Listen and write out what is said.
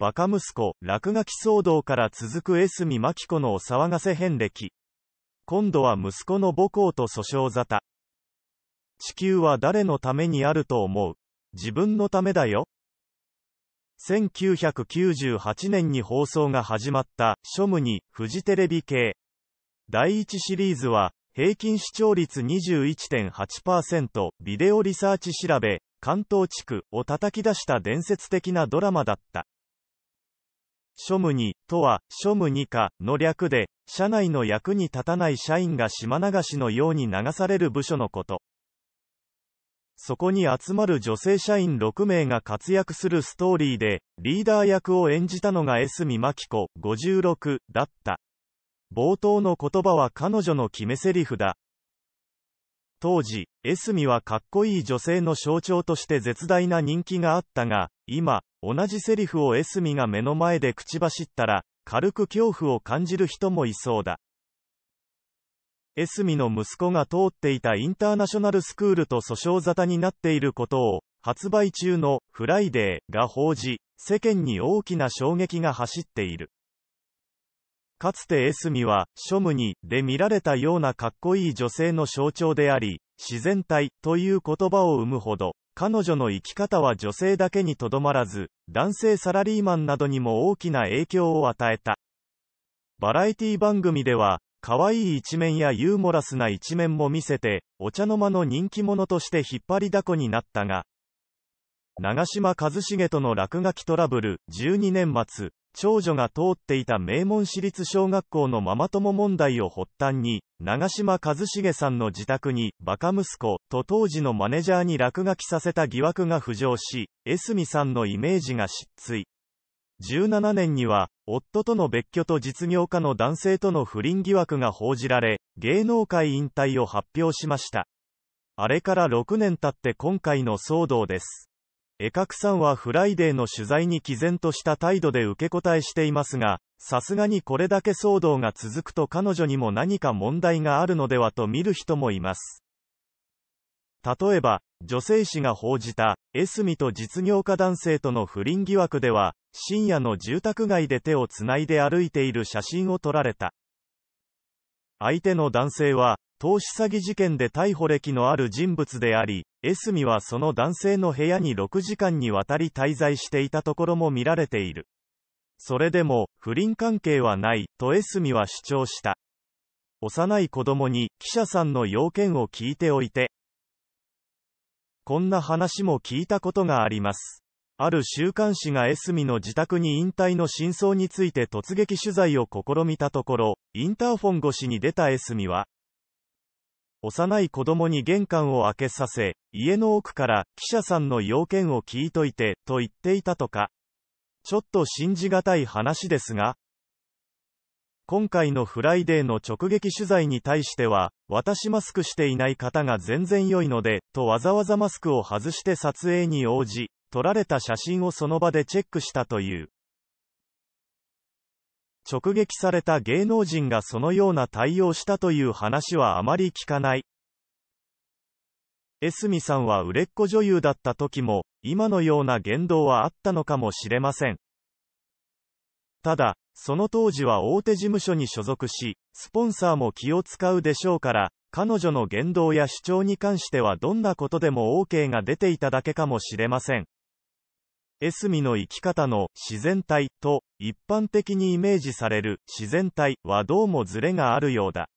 バカ息子、落書き騒動から続く江住真紀子のお騒がせ遍歴。今度は息子の母校と訴訟沙汰。地球は誰のためにあると思う自分のためだよ。1998年に放送が始まった「庶務にフジテレビ系」第1シリーズは平均視聴率21.8%ビデオリサーチ調べ関東地区を叩き出した伝説的なドラマだった。庶務に、とは、庶務にか、の略で、社内の役に立たない社員が島流しのように流される部署のこと。そこに集まる女性社員6名が活躍するストーリーで、リーダー役を演じたのが江住真紀子、56、だった。冒頭の言葉は彼女の決め台詞だ。当時、エスミはかっこいい女性の象徴として絶大な人気があったが、今、同じセリフをエスミが目の前で口走ったら、軽く恐怖を感じる人もいそうだ。エスミの息子が通っていたインターナショナルスクールと訴訟沙汰になっていることを、発売中のフライデーが報じ、世間に大きな衝撃が走っている。かつてエスミは、ショムに、で見られたようなかっこいい女性の象徴であり、自然体という言葉を生むほど、彼女の生き方は女性だけにとどまらず、男性サラリーマンなどにも大きな影響を与えた。バラエティ番組では、可愛い一面やユーモラスな一面も見せて、お茶の間の人気者として引っ張りだこになったが、長嶋一茂との落書きトラブル、12年末、長女が通っていた名門私立小学校のママ友問題を発端に、長島一重さんの自宅に、バカ息子、と当時のマネジャーに落書きさせた疑惑が浮上し、江住さんのイメージが失墜。17年には、夫との別居と実業家の男性との不倫疑惑が報じられ、芸能界引退を発表しました。あれから6年経って今回の騒動です。絵角さんはフライデーの取材に毅然とした態度で受け答えしていますが、さすがにこれだけ騒動が続くと彼女にも何か問題があるのではと見る人もいます。例えば、女性誌が報じた、エスミと実業家男性との不倫疑惑では、深夜の住宅街で手をつないで歩いている写真を撮られた。相手の男性は、投資詐欺事件で逮捕歴のある人物であり、エスミはその男性の部屋に6時間にわたり滞在していたところも見られている。それでも、不倫関係はない、とエスミは主張した。幼い子供に、記者さんの要件を聞いておいて。こんな話も聞いたことがあります。ある週刊誌がエスミの自宅に引退の真相について突撃取材を試みたところ、インターフォン越しに出たエスミは、幼い子供に玄関を開けさせ、家の奥から記者さんの要件を聞いといて、と言っていたとか。ちょっと信じがたい話ですが、今回のフライデーの直撃取材に対しては、私マスクしていない方が全然良いので、とわざわざマスクを外して撮影に応じ、撮られた写真をその場でチェックしたという。直撃された芸能人がそのような対応したという話はあまり聞かない。江角さんは売れっ子女優だった時も、今のような言動はあったのかもしれません。ただ、その当時は大手事務所に所属し、スポンサーも気を使うでしょうから、彼女の言動や主張に関してはどんなことでも OK が出ていただけかもしれません。エスミの生き方の自然体と一般的にイメージされる自然体はどうもズレがあるようだ。